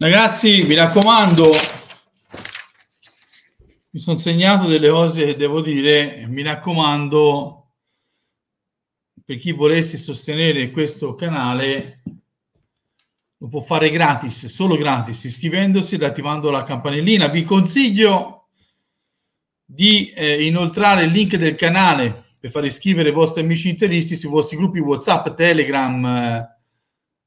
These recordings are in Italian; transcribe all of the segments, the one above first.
Ragazzi, mi raccomando, mi sono segnato delle cose che devo dire. Mi raccomando, per chi volesse sostenere questo canale, lo può fare gratis, solo gratis, iscrivendosi ed attivando la campanellina. Vi consiglio di eh, inoltrare il link del canale per far iscrivere i vostri amici interisti sui vostri gruppi WhatsApp, Telegram, eh,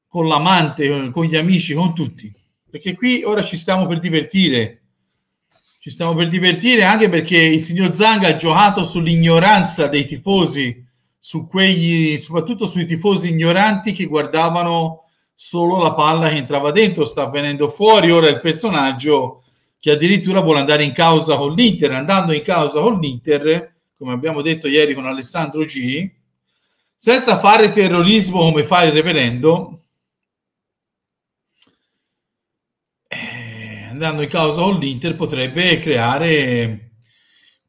con l'amante, con gli amici, con tutti perché qui ora ci stiamo per divertire. Ci stiamo per divertire anche perché il signor Zang ha giocato sull'ignoranza dei tifosi, su quegli, soprattutto sui tifosi ignoranti che guardavano solo la palla che entrava dentro. Sta venendo fuori ora il personaggio che addirittura vuole andare in causa con l'Inter, andando in causa con l'Inter, come abbiamo detto ieri con Alessandro G, senza fare terrorismo come fa il reverendo, andando in causa con l'Inter potrebbe creare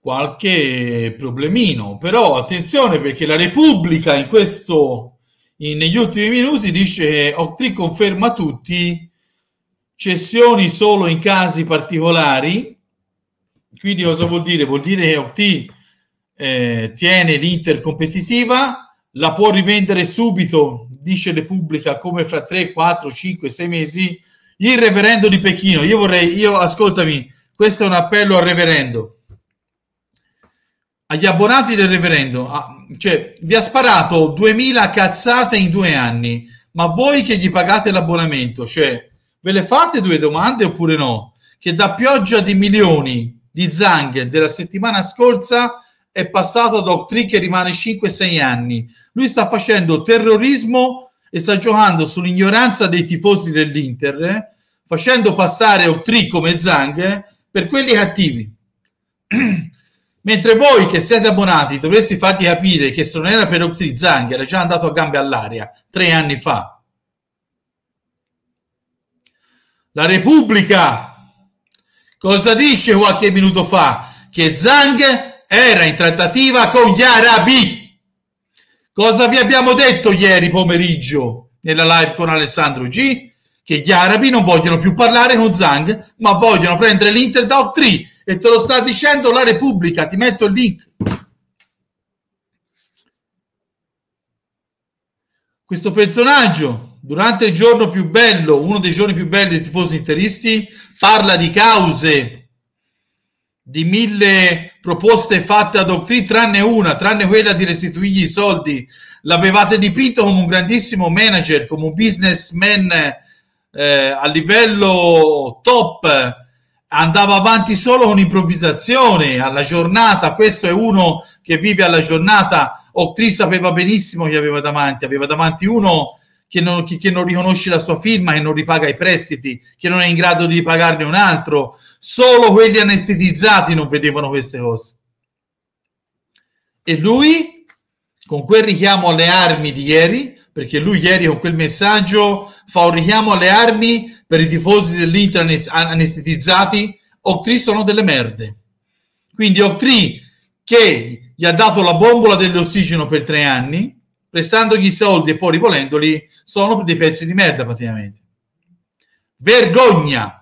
qualche problemino. Però attenzione perché la Repubblica in questo, in, negli ultimi minuti dice che Octri conferma tutti, cessioni solo in casi particolari. Quindi cosa vuol dire? Vuol dire che Octri eh, tiene l'Inter competitiva, la può rivendere subito, dice Repubblica, come fra 3, 4, 5, 6 mesi il reverendo di Pechino. Io vorrei, io ascoltami, questo è un appello al reverendo, agli abbonati del reverendo. Ah, cioè, vi ha sparato 2000 cazzate in due anni, ma voi che gli pagate l'abbonamento, cioè, ve le fate due domande oppure no? Che da pioggia di milioni di zanghe della settimana scorsa è passato a Doctrine che rimane 5-6 anni. Lui sta facendo terrorismo e sta giocando sull'ignoranza dei tifosi dell'Inter, eh, facendo passare Octrì come Zang eh, per quelli cattivi. Mentre voi che siete abbonati dovreste farti capire che se non era per Octrì Zang era già andato a gambe all'aria tre anni fa. La Repubblica cosa dice qualche minuto fa? Che Zang era in trattativa con gli arabi. Cosa vi abbiamo detto ieri pomeriggio nella live con Alessandro G? Che gli arabi non vogliono più parlare con Zang, ma vogliono prendere l'Inter da 3 e te lo sta dicendo la Repubblica. Ti metto il link. Questo personaggio, durante il giorno più bello, uno dei giorni più belli dei tifosi interisti, parla di cause di mille proposte fatte ad Octri, tranne una, tranne quella di restituirgli i soldi. L'avevate dipinto come un grandissimo manager, come un businessman eh, a livello top. Andava avanti solo con improvvisazione alla giornata. Questo è uno che vive alla giornata. Octri sapeva benissimo chi aveva davanti, aveva davanti uno che non, che, che non riconosce la sua firma, che non ripaga i prestiti, che non è in grado di ripagarne un altro Solo quelli anestetizzati non vedevano queste cose. E lui, con quel richiamo alle armi di ieri, perché lui ieri con quel messaggio fa un richiamo alle armi per i tifosi dell'Inter anestetizzati, Octree sono delle merde. Quindi Octree che gli ha dato la bombola dell'ossigeno per tre anni, prestandogli i soldi e poi rivolendoli, sono dei pezzi di merda praticamente. Vergogna!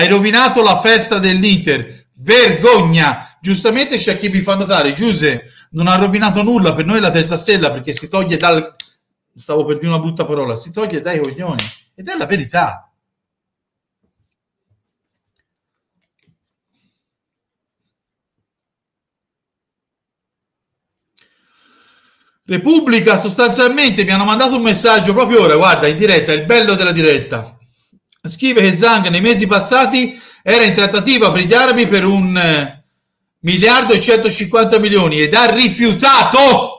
Hai rovinato la festa dell'Inter. Vergogna! Giustamente c'è chi vi fa notare, Giuse non ha rovinato nulla, per noi la terza stella perché si toglie dal... Stavo per dire una brutta parola, si toglie dai coglioni. Ed è la verità. Repubblica sostanzialmente mi hanno mandato un messaggio proprio ora, guarda, in diretta, il bello della diretta scrive che Zang nei mesi passati era in trattativa per gli arabi per un eh, miliardo e 150 milioni ed ha rifiutato.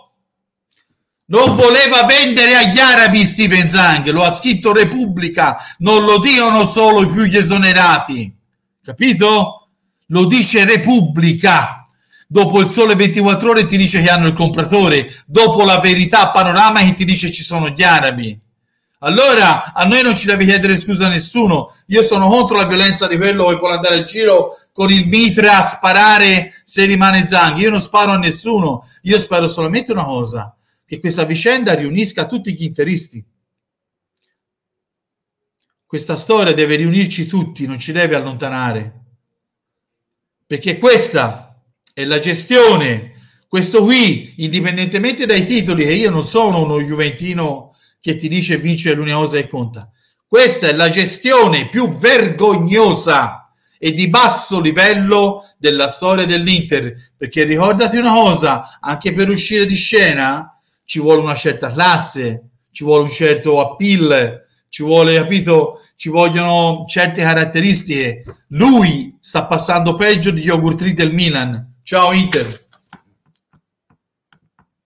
Non voleva vendere agli arabi Steven Zang, lo ha scritto Repubblica, non lo dicono solo i più gli esonerati. Capito? Lo dice Repubblica. Dopo il sole 24 ore ti dice che hanno il compratore, dopo la verità panorama che ti dice ci sono gli arabi. Allora a noi non ci deve chiedere scusa nessuno. Io sono contro la violenza di quello che vuole andare al giro con il mitra a sparare se rimane Zang. Io non sparo a nessuno, io spero solamente una cosa, che questa vicenda riunisca tutti gli interisti. Questa storia deve riunirci tutti, non ci deve allontanare. Perché questa è la gestione, questo qui, indipendentemente dai titoli, e io non sono uno juventino che ti dice vincere l'unica cosa che conta. Questa è la gestione più vergognosa e di basso livello della storia dell'Inter, perché ricordati una cosa, anche per uscire di scena ci vuole una certa classe, ci vuole un certo appeal, ci vuole, capito, ci vogliono certe caratteristiche. Lui sta passando peggio di Yogurt Yogurtri del Milan. Ciao Inter.